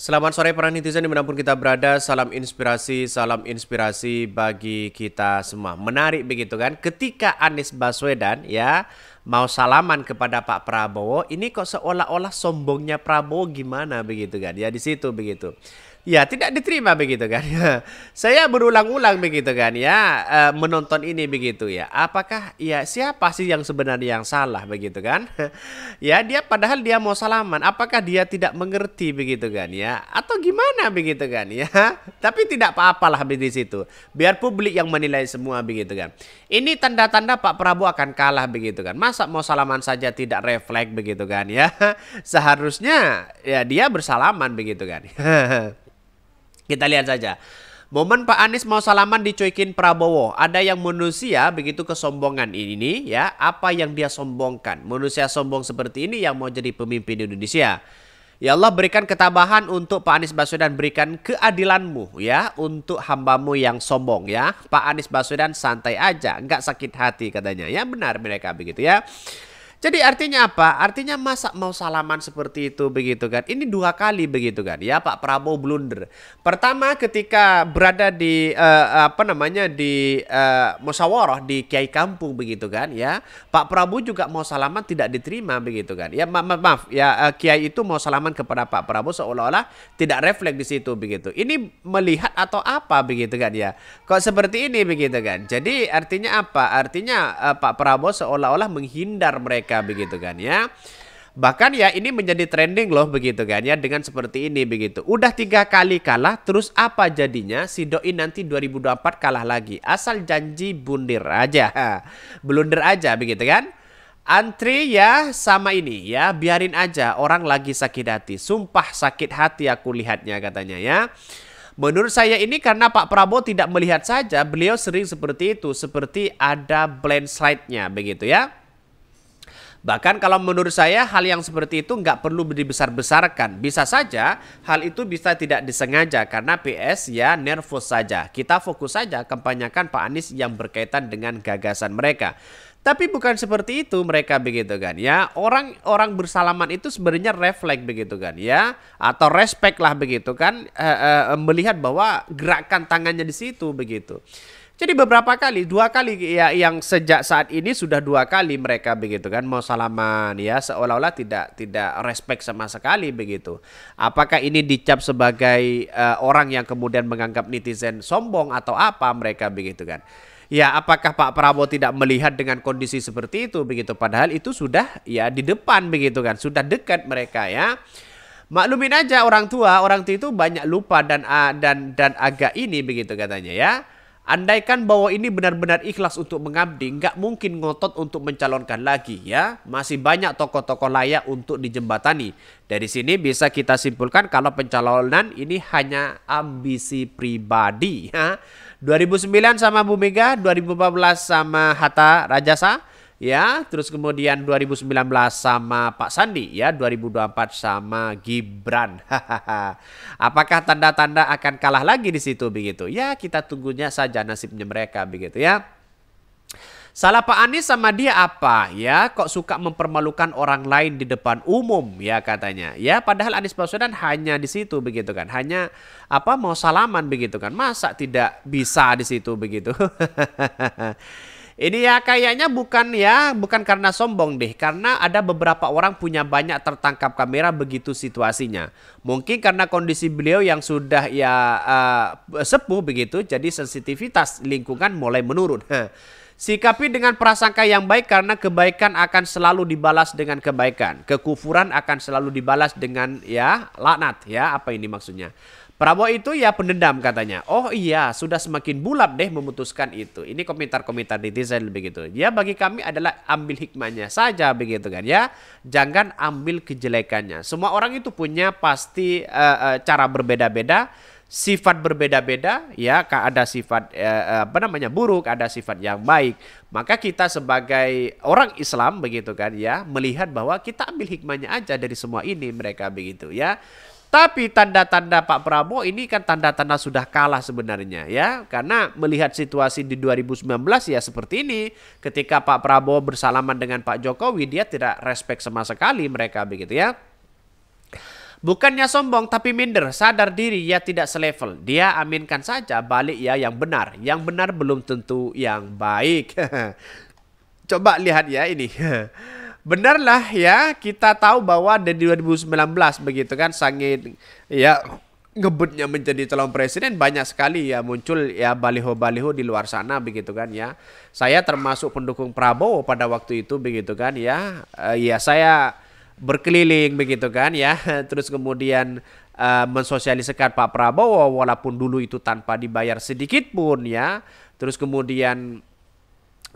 Selamat sore para netizen dimanapun kita berada, salam inspirasi, salam inspirasi bagi kita semua. Menarik begitu kan, ketika Anies Baswedan ya mau salaman kepada Pak Prabowo, ini kok seolah-olah sombongnya Prabowo gimana begitu kan, ya di situ begitu ya tidak diterima begitu kan. Saya berulang-ulang begitu kan ya eh, menonton ini begitu ya. Apakah ya siapa sih yang sebenarnya yang salah begitu kan? ya dia padahal dia mau salaman, apakah dia tidak mengerti begitu kan ya atau gimana begitu kan ya. Tapi tidak apa-apalah di situ. Biar publik yang menilai semua begitu kan. Ini tanda-tanda Pak Prabowo akan kalah begitu kan. Masa mau salaman saja tidak refleks begitu kan ya. Seharusnya ya dia bersalaman begitu kan. Kita lihat saja. Momen Pak Anies mau salaman dicuekin Prabowo. Ada yang manusia begitu kesombongan ini ya. Apa yang dia sombongkan. Manusia sombong seperti ini yang mau jadi pemimpin Indonesia. Ya Allah berikan ketabahan untuk Pak Anies Baswedan. Berikan keadilanmu ya untuk hambamu yang sombong ya. Pak Anies Baswedan santai aja. Nggak sakit hati katanya. Ya benar mereka begitu ya. Jadi artinya apa? Artinya masa mau salaman seperti itu begitu kan? Ini dua kali begitu kan? Ya Pak Prabowo blunder. Pertama ketika berada di uh, apa namanya di uh, musyawarah di Kiai Kampung begitu kan? Ya Pak Prabowo juga mau salaman tidak diterima begitu kan? Ya ma ma maaf ya uh, Kiai itu mau salaman kepada Pak Prabowo seolah-olah tidak refleks di situ begitu. Ini melihat atau apa begitu kan ya? Kok seperti ini begitu kan? Jadi artinya apa? Artinya uh, Pak Prabowo seolah-olah menghindar mereka mereka begitu kan ya. Bahkan ya ini menjadi trending loh begitu kan ya dengan seperti ini begitu. Udah tiga kali kalah terus apa jadinya si Doi nanti 2024 kalah lagi. Asal janji bundir aja. Blunder aja begitu kan. Antri ya sama ini ya biarin aja orang lagi sakit hati. Sumpah sakit hati aku lihatnya katanya ya. Menurut saya ini karena Pak Prabowo tidak melihat saja beliau sering seperti itu. Seperti ada blind slide-nya begitu ya. Bahkan kalau menurut saya hal yang seperti itu nggak perlu dibesar-besarkan. Bisa saja hal itu bisa tidak disengaja karena PS ya nervous saja. Kita fokus saja kebanyakan Pak Anies yang berkaitan dengan gagasan mereka. Tapi bukan seperti itu mereka begitu kan ya. Orang-orang bersalaman itu sebenarnya refleks begitu kan ya atau respect lah begitu kan e, e, melihat bahwa gerakan tangannya di situ begitu. Jadi beberapa kali, dua kali ya yang sejak saat ini sudah dua kali mereka begitu kan mau salaman ya seolah-olah tidak tidak respect sama sekali begitu. Apakah ini dicap sebagai uh, orang yang kemudian menganggap netizen sombong atau apa mereka begitu kan? Ya, apakah Pak Prabowo tidak melihat dengan kondisi seperti itu begitu? Padahal itu sudah ya di depan begitu kan, sudah dekat mereka ya. Maklumin aja orang tua, orang tua itu banyak lupa dan ah, dan dan agak ini begitu katanya ya. Andaikan bahwa ini benar-benar ikhlas untuk mengabdi, nggak mungkin ngotot untuk mencalonkan lagi ya. Masih banyak tokoh-tokoh layak untuk dijembatani. Dari sini bisa kita simpulkan kalau pencalonan ini hanya ambisi pribadi ya. 2009 sama Bu Mega, 2014 sama Hatta Rajasa, ya terus kemudian 2019 sama Pak Sandi ya 2024 sama Gibran apakah tanda-tanda akan kalah lagi di situ begitu ya kita tunggunya saja nasibnya mereka begitu ya Salah Pak Anies sama dia apa? Ya, kok suka mempermalukan orang lain di depan umum ya katanya. Ya, padahal Anies Baswedan hanya di situ begitu kan. Hanya apa mau salaman begitu kan. Masa tidak bisa di situ begitu. Ini ya kayaknya bukan ya, bukan karena sombong deh, karena ada beberapa orang punya banyak tertangkap kamera begitu situasinya. Mungkin karena kondisi beliau yang sudah ya uh, sepuh begitu, jadi sensitivitas lingkungan mulai menurun. Sikapi dengan prasangka yang baik karena kebaikan akan selalu dibalas dengan kebaikan. Kekufuran akan selalu dibalas dengan ya laknat ya, apa ini maksudnya? Prabowo itu ya pendendam katanya. Oh iya, sudah semakin bulat deh memutuskan itu. Ini komentar-komentar netizen begitu. Ya bagi kami adalah ambil hikmahnya saja begitu kan ya. Jangan ambil kejelekannya. Semua orang itu punya pasti uh, uh, cara berbeda-beda sifat berbeda-beda ya ada sifat eh, eh, apa namanya buruk ada sifat yang baik maka kita sebagai orang Islam begitu kan ya melihat bahwa kita ambil hikmahnya aja dari semua ini mereka begitu ya tapi tanda-tanda Pak Prabowo ini kan tanda-tanda sudah kalah sebenarnya ya. Karena melihat situasi di 2019 ya seperti ini. Ketika Pak Prabowo bersalaman dengan Pak Jokowi dia tidak respect sama sekali mereka begitu ya. Bukannya sombong tapi minder, sadar diri ya tidak selevel. Dia aminkan saja balik ya yang benar. Yang benar belum tentu yang baik. Coba lihat ya ini. benarlah ya kita tahu bahwa dari 2019 begitu kan sangit ya ngebutnya menjadi calon presiden banyak sekali ya muncul ya baliho-baliho di luar sana begitu kan ya. Saya termasuk pendukung Prabowo pada waktu itu begitu kan ya. Uh, ya saya berkeliling begitu kan ya. Terus kemudian uh, mensosialisasikan Pak Prabowo walaupun dulu itu tanpa dibayar sedikit pun ya. Terus kemudian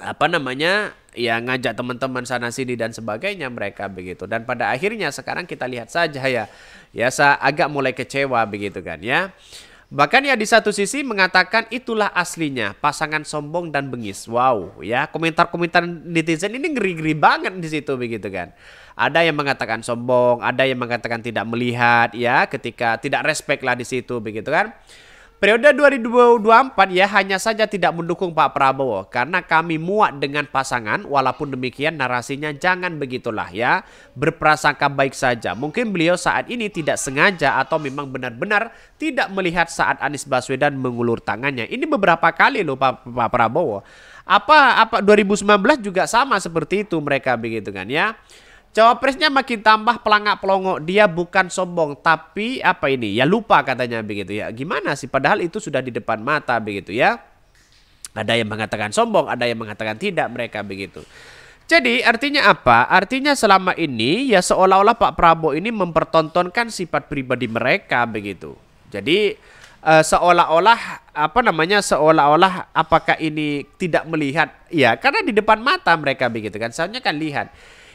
apa namanya ya ngajak teman-teman sana sini dan sebagainya mereka begitu dan pada akhirnya sekarang kita lihat saja ya ya saya agak mulai kecewa begitu kan ya bahkan ya di satu sisi mengatakan itulah aslinya pasangan sombong dan bengis wow ya komentar-komentar netizen ini ngeri-ngeri banget di situ begitu kan ada yang mengatakan sombong ada yang mengatakan tidak melihat ya ketika tidak respect lah di situ begitu kan Periode 2024 ya hanya saja tidak mendukung Pak Prabowo karena kami muak dengan pasangan walaupun demikian narasinya jangan begitulah ya. Berprasangka baik saja. Mungkin beliau saat ini tidak sengaja atau memang benar-benar tidak melihat saat Anies Baswedan mengulur tangannya. Ini beberapa kali loh Pak, Pak Prabowo. Apa apa 2019 juga sama seperti itu mereka begitu kan ya. Cawapresnya makin tambah pelangak pelongo. Dia bukan sombong, tapi apa ini? Ya lupa katanya begitu ya. Gimana sih? Padahal itu sudah di depan mata begitu ya. Ada yang mengatakan sombong, ada yang mengatakan tidak mereka begitu. Jadi artinya apa? Artinya selama ini ya seolah-olah Pak Prabowo ini mempertontonkan sifat pribadi mereka begitu. Jadi uh, seolah-olah apa namanya seolah-olah apakah ini tidak melihat ya karena di depan mata mereka begitu kan seharusnya kan lihat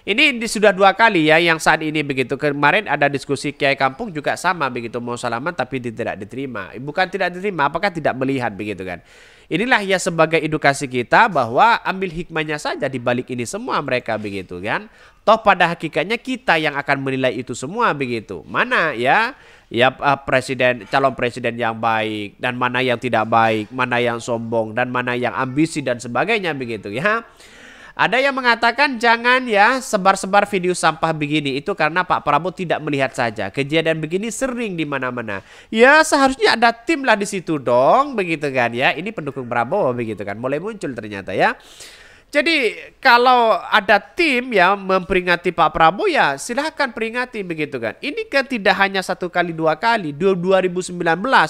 ini sudah dua kali ya yang saat ini begitu. Kemarin ada diskusi Kiai Kampung juga sama begitu mau salaman tapi tidak diterima. Bukan tidak diterima, apakah tidak melihat begitu kan? Inilah ya sebagai edukasi kita bahwa ambil hikmahnya saja di balik ini semua mereka begitu kan. Toh pada hakikatnya kita yang akan menilai itu semua begitu. Mana ya ya eh, presiden calon presiden yang baik dan mana yang tidak baik, mana yang sombong dan mana yang ambisi dan sebagainya begitu ya. Ada yang mengatakan jangan ya sebar-sebar video sampah begini. Itu karena Pak Prabowo tidak melihat saja. Kejadian begini sering di mana-mana. Ya seharusnya ada tim lah di situ dong begitu kan ya. Ini pendukung Prabowo begitu kan. Mulai muncul ternyata ya. Jadi kalau ada tim yang memperingati Pak Prabowo ya silahkan peringati begitu kan. Ini kan tidak hanya satu kali dua kali. dua 2019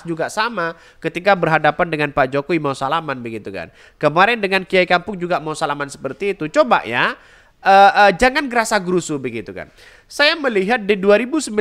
juga sama ketika berhadapan dengan Pak Jokowi mau salaman begitu kan. Kemarin dengan Kiai Kampung juga mau salaman seperti itu. Coba ya uh, uh, jangan gerasa gerusu begitu kan saya melihat di 2019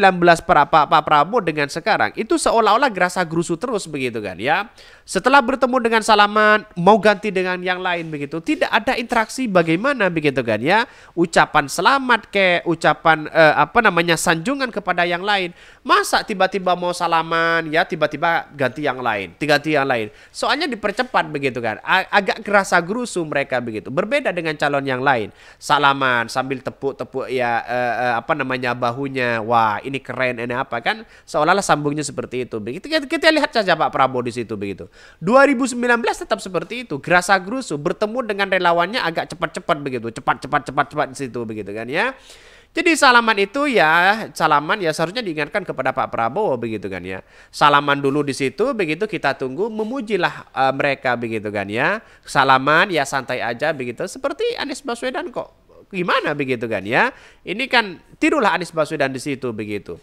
pra, Pak, Prabowo dengan sekarang itu seolah-olah gerasa gerusu terus begitu kan ya. Setelah bertemu dengan Salaman mau ganti dengan yang lain begitu, tidak ada interaksi bagaimana begitu kan ya. Ucapan selamat ke ucapan eh, apa namanya sanjungan kepada yang lain. Masa tiba-tiba mau salaman ya tiba-tiba ganti yang lain, ganti yang lain. Soalnya dipercepat begitu kan. Agak gerasa gerusu mereka begitu. Berbeda dengan calon yang lain. Salaman sambil tepuk-tepuk ya eh, eh, apa namanya bahunya wah ini keren ini apa kan seolah-olah sambungnya seperti itu begitu kita, kita lihat saja Pak Prabowo di situ begitu 2019 tetap seperti itu gerasa gerusu bertemu dengan relawannya agak cepat-cepat begitu cepat-cepat cepat-cepat di situ begitu kan ya jadi salaman itu ya salaman ya seharusnya diingatkan kepada Pak Prabowo begitu kan ya. Salaman dulu di situ begitu kita tunggu memujilah uh, mereka begitu kan ya. Salaman ya santai aja begitu seperti Anies Baswedan kok gimana begitu kan ya. Ini kan tirulah Anies Baswedan di situ begitu.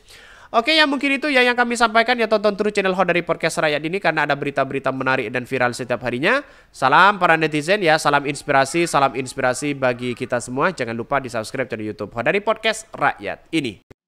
Oke ya mungkin itu ya yang kami sampaikan ya tonton terus channel Hot dari Podcast Rakyat ini karena ada berita-berita menarik dan viral setiap harinya. Salam para netizen ya, salam inspirasi, salam inspirasi bagi kita semua. Jangan lupa di subscribe channel YouTube Hot dari Podcast Rakyat ini.